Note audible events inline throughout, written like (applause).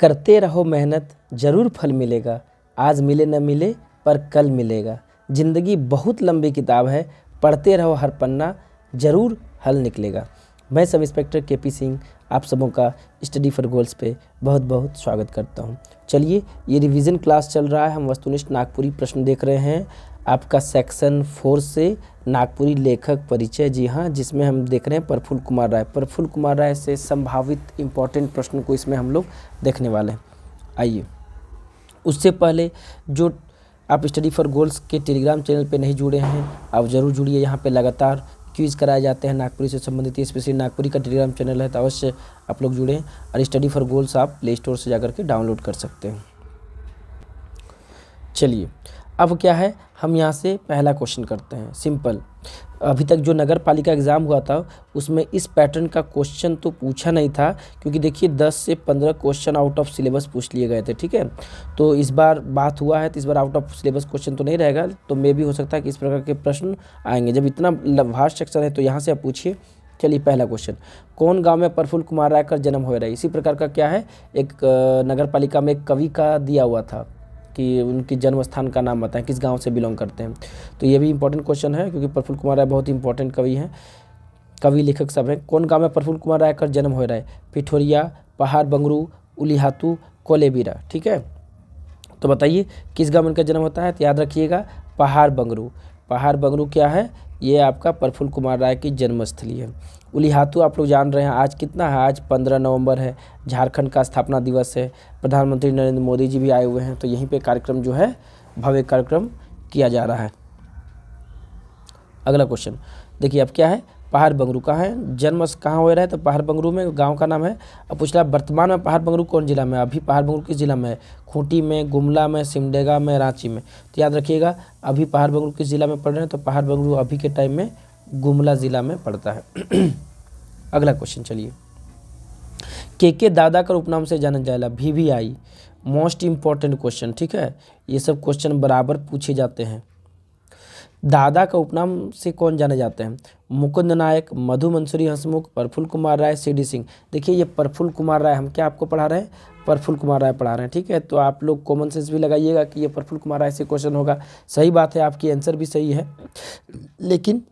करते रहो मेहनत ज़रूर फल मिलेगा आज मिले न मिले पर कल मिलेगा ज़िंदगी बहुत लंबी किताब है पढ़ते रहो हर पन्ना ज़रूर हल निकलेगा मैं सब इंस्पेक्टर के पी सिंह आप सबों का स्टडी फॉर गोल्स पे बहुत बहुत स्वागत करता हूँ चलिए ये रिवीजन क्लास चल रहा है हम वस्तुनिष्ठ नागपुरी प्रश्न देख रहे हैं आपका सेक्शन फोर से नागपुरी लेखक परिचय जी हाँ जिसमें हम देख रहे हैं प्रफुल्ल कुमार राय प्रफुल्ल कुमार राय से संभावित इम्पॉर्टेंट प्रश्न को इसमें हम लोग देखने वाले हैं आइए उससे पहले जो आप स्टडी फॉर गोल्स के टेलीग्राम चैनल पे नहीं जुड़े हैं आप ज़रूर जुड़िए यहाँ पे लगातार क्यूज कराए जाते हैं नागपुरी से संबंधित स्पेशली नागपुरी का टेलीग्राम चैनल है तो अवश्य आप लोग जुड़ें और स्टडी फॉर गोल्स आप प्ले स्टोर से जाकर के डाउनलोड कर सकते हैं चलिए अब क्या है हम यहाँ से पहला क्वेश्चन करते हैं सिंपल अभी तक जो नगर पालिका एग्ज़ाम हुआ था उसमें इस पैटर्न का क्वेश्चन तो पूछा नहीं था क्योंकि देखिए 10 से 15 क्वेश्चन आउट ऑफ सिलेबस पूछ लिए गए थे ठीक है तो इस बार बात हुआ है तो इस बार आउट ऑफ सिलेबस क्वेश्चन तो नहीं रहेगा तो मे भी हो सकता है कि इस प्रकार के प्रश्न आएंगे जब इतना वास्ट सेक्शन है तो यहाँ से आप पूछिए चलिए पहला क्वेश्चन कौन गांव में प्रफुल्ल कुमार राय का जन्म हो रहा है इसी प्रकार का क्या है एक नगर पालिका में एक कवि का दिया हुआ था कि उनके जन्म स्थान का नाम बताएं किस गांव से बिलोंग करते हैं तो ये भी इंपॉर्टेंट क्वेश्चन है क्योंकि प्रफुल्ल कुमार राय बहुत इंपॉर्टेंट कवि हैं कवि लेखक सब हैं कौन गाँव में प्रफुल्ल कुमार राय का जन्म हो रहा है पिठोरिया पहाड़ बंगरू उलिहातू कोलेबीरा ठीक है तो बताइए किस गाँव में इनका जन्म होता है तो याद रखिएगा पहाड़ बंगरू पहाड़ बंगरू क्या है ये आपका प्रफुल्ल कुमार राय की जन्मस्थली है उलिहातू आप लोग जान रहे हैं आज कितना है आज पंद्रह नवंबर है झारखंड का स्थापना दिवस है प्रधानमंत्री नरेंद्र मोदी जी भी आए हुए हैं तो यहीं पे कार्यक्रम जो है भव्य कार्यक्रम किया जा रहा है अगला क्वेश्चन देखिए अब क्या है पहाड़ बंगरू का है जन्म कहाँ हुए रहे तो पहाड़ बंगरू में गांव का नाम है अब पूछला वर्तमान में पहाड़ बंगरू कौन जिला में अभी पहाड़ बंगरू किस जिला में है खूंटी में गुमला में सिमडेगा में रांची में तो याद रखिएगा अभी पहाड़ बंगरू किस जिला में पढ़ रहे हैं तो पहाड़ बंगरू अभी के टाइम में गुमला जिला में पड़ता है (clears throat) अगला क्वेश्चन चलिए के के दादा का उपनाम से जाना जाएगा V V I most important question ठीक है ये सब क्वेश्चन बराबर पूछे जाते हैं दादा का उपनाम से कौन जाने जाते हैं मुकुंद नायक मधु मंसूरी हंसमुख प्रफुल कुमार राय सी सिंह देखिए ये प्रफुल कुमार राय हम क्या आपको पढ़ा रहे हैं प्रफुल कुमार राय पढ़ा रहे हैं ठीक है तो आप लोग कॉमन सेंस भी लगाइएगा कि ये प्रफुल कुमार राय से क्वेश्चन होगा सही बात है आपकी आंसर भी सही है लेकिन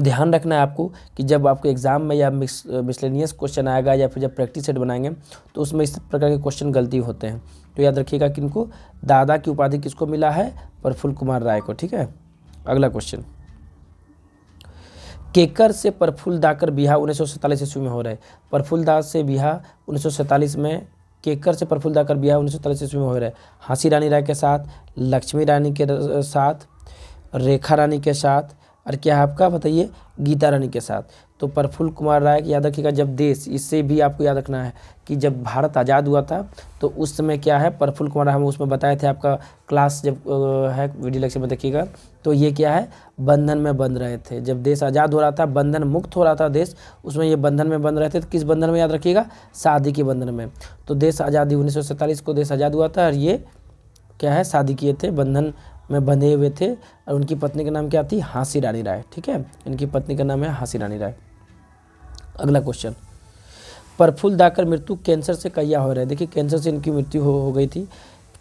ध्यान रखना है आपको कि जब आपको एग्ज़ाम में या मिसलेनियस क्वेश्चन आएगा या फिर जब प्रैक्टिस सेट बनाएंगे तो उसमें इस प्रकार के क्वेश्चन गलती होते हैं तो याद रखिएगा कि इनको दादा की उपाधि किसको मिला है प्रफुल कुमार राय को ठीक है अगला क्वेश्चन केकर से प्रफुल्ल दाकर बिहार उन्नीस सौ ईस्वी में हो रहे प्रफुल्ल दास से बिहार उन्नीस में केकर से प्रफुल्ल दाकर बिहार उन्नीस सौ ईस्वी में हो रहे हाँसी रानी राय के साथ लक्ष्मी रानी के साथ रेखा रानी के साथ और क्या आपका बताइए गीता रानी के साथ तो प्रफुल्ल कुमार राय याद रखिएगा जब देश इससे भी आपको याद रखना है कि जब भारत आज़ाद हुआ था तो उस समय क्या है प्रफुल्ल कुमार राय हम उसमें बताए थे आपका क्लास जब है वीडियो लेक्चर में देखिएगा तो ये क्या है बंधन में बंध रहे थे जब देश आज़ाद हो रहा था बंधन मुक्त हो रहा था देश उसमें ये बंधन में बंध रहे थे तो किस बंधन में याद रखिएगा शादी के बंधन में तो देश आज़ादी उन्नीस को देश आज़ाद हुआ था और ये क्या है शादी किए थे बंधन में बंधे हुए थे और उनकी पत्नी का नाम क्या थी हाँसी रानी राय ठीक है इनकी पत्नी का नाम है हाँसी रानी राय अगला क्वेश्चन प्रफुल्ल दाकर मृत्यु कैंसर से कैया हो रहा है देखिए कैंसर से इनकी मृत्यु हो, हो गई थी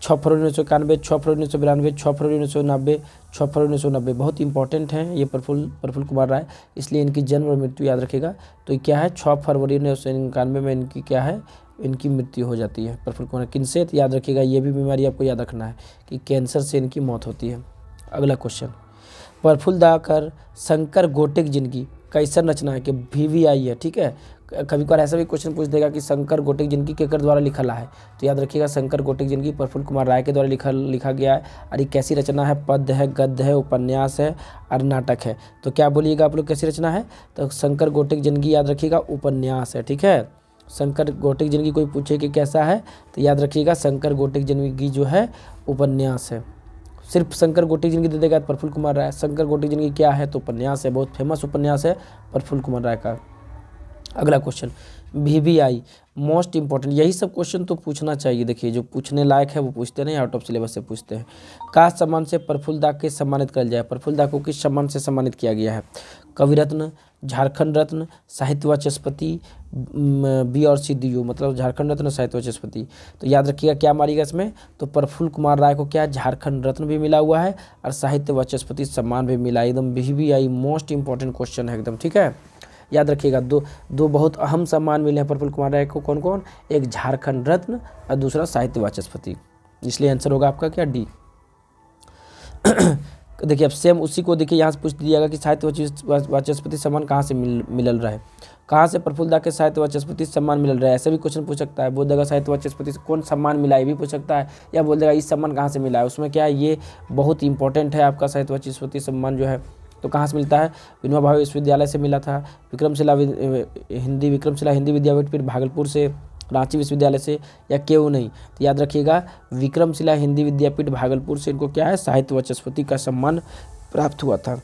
छः फरवरी उन्नीस सौ इक्यानवे छः फरवरी उन्नीस सौ बिरानवे छः फरवरी उन्नीस सौ नब्बे छः फरवरी उन्नीस सौ नब्बे बहुत इंपॉर्टेंट हैं ये प्रफुल प्रफुल कुमार राय इसलिए इनकी जन्म और मृत्यु याद रखेगा तो क्या है छः फरवरी उन्नीस सौ इक्यानवे में इनकी क्या है इनकी मृत्यु हो जाती है प्रफुल्ल कुमार किनसेत याद रखिएगा ये भी बीमारी आपको याद रखना है कि कैंसर से इनकी मौत होती है अगला क्वेश्चन प्रफुल्ल दाकर शंकर गोटेक जिनकी कैसर रचना है कि वी वी आई है ठीक है कभी कभार ऐसा भी क्वेश्चन पूछ देगा कि शंकर गोटिक जिनकी केकर द्वारा लिखला है तो याद रखिएगा शंकर गोटिक जिनकी प्रफुल्ल कुमार राय के द्वारा लिखा लिखा गया है और ये कैसी रचना है पद है गद्य है उपन्यास है और नाटक है तो क्या बोलिएगा आप लोग कैसी रचना है तो शंकर गोटिक जिनकी याद रखिएगा उपन्यास है ठीक है शंकर गोटिक जिनकी कोई पूछे कि कैसा है तो याद रखिएगा शंकर गोटिक जिनकी जो है उपन्यास है सिर्फ शंकर गोटिक जिनकी दे देगा प्रफुल्ल कुमार राय शंकर गोटिक जिनकी क्या है तो उपन्यास है बहुत फेमस उपन्यास है प्रफुल्ल कुमार राय का अगला question V V I most important यही सब क्वेश्चन तो पूछना चाहिए देखिए जो पूछने लायक है वो पूछते नहीं आउट ऑफ सिलेबस से पूछते हैं का सम्मान से प्रफुल्ल दा के सम्मानित कर जाए प्रफुल्ल दा को किस सम्मान से सम्मानित किया गया है कवि रत्न झारखंड रत्न साहित्य वाचस्पति बी और सी डी यू मतलब झारखंड रत्न साहित्य वाचस्पति तो याद रखिएगा क्या मारेगा इसमें तो प्रफुल्ल कुमार राय को क्या झारखंड रत्न भी मिला हुआ है और साहित्य वाचस्पति सम्मान भी मिला एकदम V V I most important question है एकदम ठीक है याद रखिएगा दो दो बहुत अहम सम्मान मिले हैं प्रफुल्ल कुमार राय को कौन कौन एक झारखंड रत्न और दूसरा साहित्य वाचस्पति इसलिए आंसर होगा आपका क्या डी (coughs) देखिए अब सेम उसी को देखिए यहाँ से पूछ दिया कि साहित्य वाचस्पति सम्मान कहाँ से मिल मिलल रहा है कहाँ से प्रफुल्ल दा के साहित्य वाचस्पति सम्मान मिल रहा है ऐसे भी क्वेश्चन पूछ सकता है बोल देगा साहित्य वाचस्पति से कौन सम्मान मिला ये भी पूछ सकता है या बोल देगा इस सम्मान कहाँ से मिला है उसमें क्या है ये बहुत इंपॉर्टेंट है आपका साहित्य वाचस्पति सम्मान जो है तो कहाँ से मिलता है विनोबा भावे विश्वविद्यालय से मिला था विक्रमशिला हिंदी विक्रमशिला हिंदी विद्यापीठ फिर भागलपुर से रांची विश्वविद्यालय से या क्यों नहीं तो याद रखिएगा विक्रमशिला हिंदी विद्यापीठ भागलपुर से इनको क्या है साहित्य वचस्पति का सम्मान प्राप्त हुआ था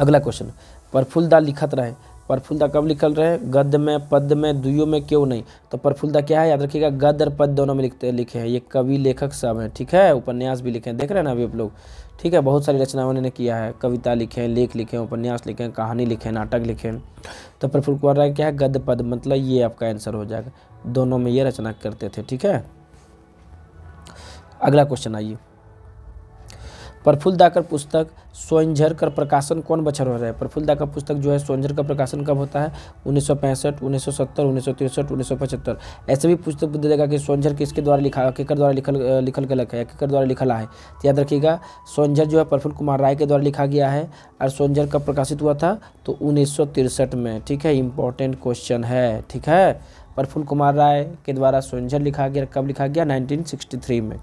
अगला क्वेश्चन प्रफुल्ल दा लिखत रहे प्रफुल्लता कब निकल रहे हैं गद्य में पद्य में दुयो में क्यों नहीं तो प्रफुल्लता क्या है याद रखिएगा गद्य और पद दोनों में लिखते लिखे हैं ये कवि लेखक सब हैं ठीक है उपन्यास भी लिखे हैं देख रहे हैं ना अभी आप लोग ठीक है बहुत सारी रचनाओं ने किया है कविता लिखे हैं लेख लिखे हैं उपन्यास लिखे हैं कहानी लिखे हैं नाटक लिखे हैं तो प्रफुल्ल कुमार राय क्या है गद्य पद मतलब ये आपका आंसर हो जाएगा दोनों में ये रचना करते थे ठीक है अगला क्वेश्चन आइए प्रफुल्ल दाकर पुस्तक स्वयंझर का प्रकाशन कौन बछर हो रहा है प्रफुल्ल दा का पुस्तक जो है स्वयंझर का प्रकाशन कब होता है उन्नीस सौ पैंसठ उन्नीस सौ सत्तर उन्नीस सौ तिरसठ उन्नीस सौ पचहत्तर ऐसे भी पुस्तक बुद्ध देगा कि स्वयंझर किसके द्वारा लिखा किकर द्वारा लिखल लिखल गलत है किकर द्वारा लिखल है तो याद रखिएगा स्वयंझर जो है प्रफुल्ल कुमार राय के द्वारा लिखा गया है और स्वयंझर कब प्रकाशित हुआ था तो उन्नीस में ठीक है इंपॉर्टेंट क्वेश्चन है ठीक है प्रफुल्ल कुमार राय के द्वारा स्वयंझर लिखा गया कब लिखा गया नाइनटीन में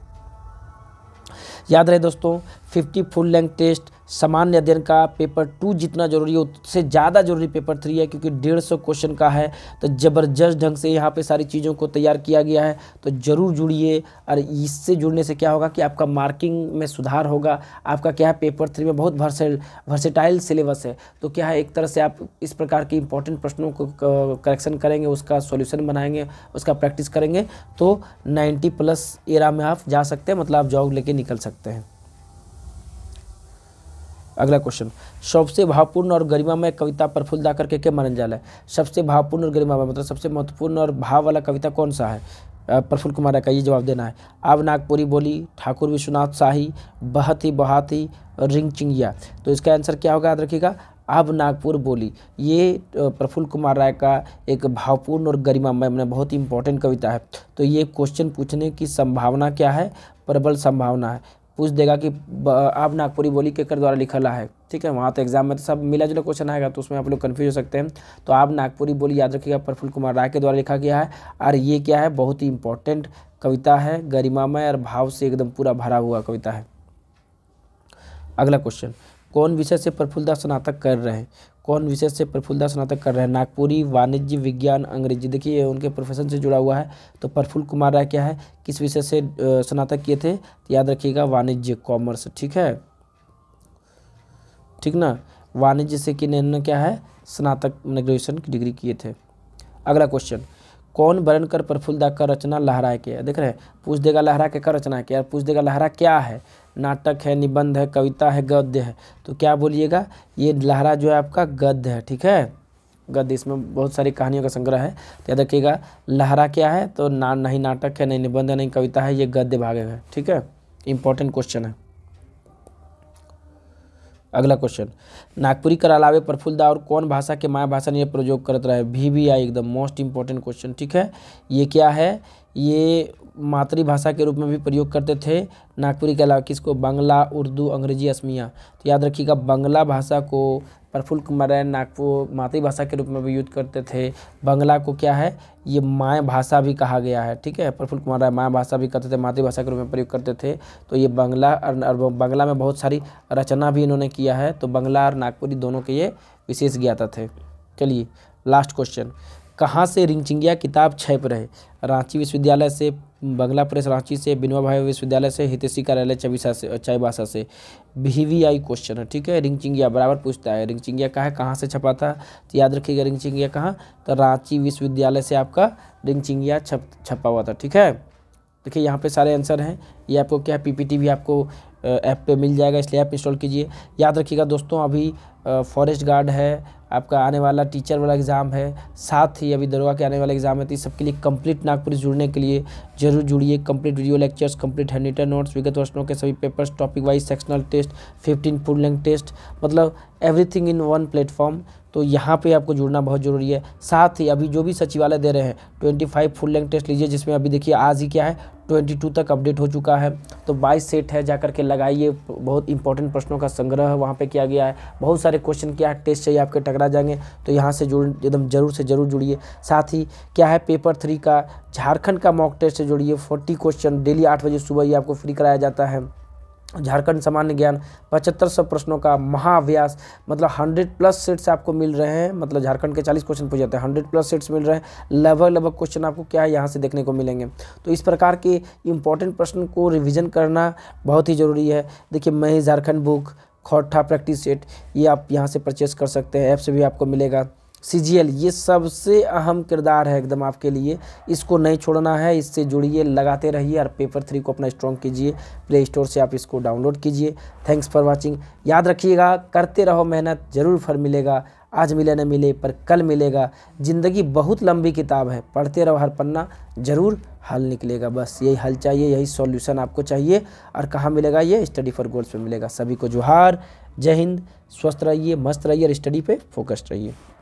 याद रहे दोस्तों फिफ्टी फुल लेंथ टेस्ट सामान्य अध्ययन का पेपर टू जितना जरूरी है उससे ज़्यादा जरूरी पेपर थ्री है क्योंकि डेढ़ सौ क्वेश्चन का है तो ज़बरदस्त ढंग से यहाँ पे सारी चीज़ों को तैयार किया गया है तो ज़रूर जुड़िए और इससे जुड़ने से क्या होगा कि आपका मार्किंग में सुधार होगा आपका क्या है पेपर थ्री में बहुत भरसे वर्सेटाइल सिलेबस है तो क्या है एक तरह से आप इस प्रकार के इंपॉर्टेंट प्रश्नों को करेक्शन करेंगे उसका सोल्यूशन बनाएंगे उसका प्रैक्टिस करेंगे तो नाइन्टी प्लस एरा में आप जा सकते हैं मतलब आप जॉब लेके निकल सकते हैं अगला क्वेश्चन सबसे भावपूर्ण और गरिमामय कविता प्रफुल्ल करके के, के मानल जाला है सबसे भावपूर्ण और गरिमामय मतलब सबसे महत्वपूर्ण और भाव वाला कविता कौन सा है प्रफुल्ल कुमार का ये जवाब देना है अब नागपुरी बोली ठाकुर विश्वनाथ शाही ही बहती ही रिंग चिंगिया तो इसका आंसर क्या होगा याद रखिएगा अब नागपुर बोली ये प्रफुल्ल कुमार राय का एक भावपूर्ण और गरिमामय मैंने मतलब बहुत ही इंपॉर्टेंट कविता है तो ये क्वेश्चन पूछने की संभावना क्या है प्रबल संभावना है पूछ देगा कि आप नागपुरी बोली केकर द्वारा लिखा ला है ठीक है वहाँ तो एग्जाम में तो सब मिला जुला क्वेश्चन आएगा तो उसमें आप लोग कन्फ्यूज हो सकते हैं तो आप नागपुरी बोली याद रखिएगा प्रफुल्ल कुमार राय के द्वारा लिखा गया है और ये क्या है बहुत ही इंपॉर्टेंट कविता है गरिमामय और भाव से एकदम पूरा भरा हुआ कविता है अगला क्वेश्चन कौन विषय से प्रफुल्लता स्नातक कर रहे हैं कौन विषय से प्रफुल्ल स्नातक कर रहे हैं नागपुरी वाणिज्य विज्ञान अंग्रेजी देखिए उनके प्रोफेशन से जुड़ा हुआ है तो प्रफुल्ल कुमार राय क्या है किस विषय से स्नातक किए थे याद रखिएगा वाणिज्य कॉमर्स ठीक है ठीक ना वाणिज्य से कि निर्णय क्या है स्नातक ग्रेजुएशन की डिग्री किए थे अगला क्वेश्चन कौन वर्ण कर प्रफुल्ल का रचना लहराए के देख रहे हैं पूछ देगा लहरा के का रचना के यार पूछ देगा लहरा क्या है नाटक है निबंध है कविता है गद्य है तो क्या बोलिएगा ये लहरा जो है आपका गद्य है ठीक है गद्य इसमें बहुत सारी कहानियों का संग्रह है तो याद रखिएगा लहरा क्या है तो ना नहीं नाटक है नहीं निबंध है नहीं कविता है ये गद्य भाग है ठीक है इंपॉर्टेंट क्वेश्चन है अगला क्वेश्चन नागपुरी कर अलावे दा और कौन भाषा के माया भाषा ने प्रयोग करत रहे भी भी आई एकदम मोस्ट इंपॉर्टेंट क्वेश्चन ठीक है ये क्या है ये मातृभाषा के रूप में भी प्रयोग करते थे नागपुरी के अलावा किसको बांग्ला उर्दू अंग्रेजी असमिया तो याद रखिएगा बंगला भाषा को प्रफुल्ल कुमार राय नागपुर मातृभाषा के रूप में भी यूज करते थे बांग्ला को क्या है ये माय भाषा भी कहा गया है ठीक है प्रफुल्ल कुमार राय माय भाषा भी करते थे मातृभाषा के रूप में प्रयोग करते थे तो ये बंगला और बंगला में बहुत सारी रचना भी इन्होंने किया है तो बंगला और नागपुरी दोनों के ये विशेष ज्ञाता थे चलिए लास्ट क्वेश्चन कहाँ से रिंगचिंगिया किताब छप रहे रांची विश्वविद्यालय से बंगला प्रेस रांची से बिनवा भाई विश्वविद्यालय से हितेशी कार्यालय चबीसा से चाईबासा से वी वी आई क्वेश्चन है ठीक है रिंगचिंगिया बराबर पूछता है रिंगचिंगिया कहाँ है कहाँ से छपा था तो याद रखिएगा रिंगचिंगिया कहाँ तो रांची विश्वविद्यालय से आपका रिंगचिंगिया छप छपा हुआ था ठीक है देखिए यहाँ पे सारे आंसर हैं ये आपको क्या है पीपीटी भी आपको ऐप पे मिल जाएगा इसलिए ऐप इंस्टॉल कीजिए याद रखिएगा दोस्तों अभी फॉरेस्ट गार्ड है आपका आने वाला टीचर वाला एग्ज़ाम है साथ ही अभी दरोगा के आने वाला एग्ज़ाम है तो इस सबके लिए कंप्लीट नागपुर जुड़ने के लिए जरूर जुड़िए complete video lectures complete hand notes विगत वर्षों के सभी papers topic wise sectional test fifteen full length test मतलब एवरीथिंग इन वन प्लेटफॉर्म तो यहाँ पे आपको जुड़ना बहुत ज़रूरी है साथ ही अभी जो भी सचिवालय दे रहे हैं twenty five full length test लीजिए जिसमें अभी देखिए आज ही क्या है ट्वेंटी टू तक अपडेट हो चुका है तो बाईस सेट है जा करके लगाइए बहुत इंपॉर्टेंट प्रश्नों का संग्रह वहाँ पे किया गया है बहुत सारे क्वेश्चन क्या है टेस्ट चाहिए आपके टकरा जाएंगे तो यहाँ से जुड़ एकदम जरूर से जरूर जुड़िए साथ ही क्या है पेपर थ्री का झारखंड का मॉक टेस्ट से जुड़िए फोर्टी क्वेश्चन डेली आठ बजे सुबह ही आपको फ्री कराया जाता है झारखंड सामान्य ज्ञान पचहत्तर सौ प्रश्नों का महाव्यास मतलब हंड्रेड प्लस सीट्स आपको मिल रहे हैं मतलब झारखंड के चालीस क्वेश्चन पूछ जाते हैं हंड्रेड प्लस सीट्स मिल रहे हैं लगभग लगभग क्वेश्चन आपको क्या है यहाँ से देखने को मिलेंगे तो इस प्रकार के इंपॉर्टेंट प्रश्न को रिविजन करना बहुत ही ज़रूरी है देखिए मैं झारखंड बुक खोटा प्रैक्टिस सेट ये आप यहाँ से परचेस कर सकते हैं ऐप से भी आपको मिलेगा सी ये सबसे अहम किरदार है एकदम आपके लिए इसको नहीं छोड़ना है इससे जुड़िए लगाते रहिए और पेपर थ्री को अपना स्ट्रॉन्ग कीजिए प्ले स्टोर से आप इसको डाउनलोड कीजिए थैंक्स फॉर वॉचिंग याद रखिएगा करते रहो मेहनत ज़रूर फल मिलेगा आज मिले न मिले पर कल मिलेगा ज़िंदगी बहुत लंबी किताब है पढ़ते रहो हर पन्ना ज़रूर हल निकलेगा बस यही हल चाहिए यही सॉल्यूशन आपको चाहिए और कहाँ मिलेगा ये स्टडी फॉर गोल्स पे मिलेगा सभी को जोहार जय हिंद स्वस्थ रहिए मस्त रहिए और स्टडी पे फोकस्ड रहिए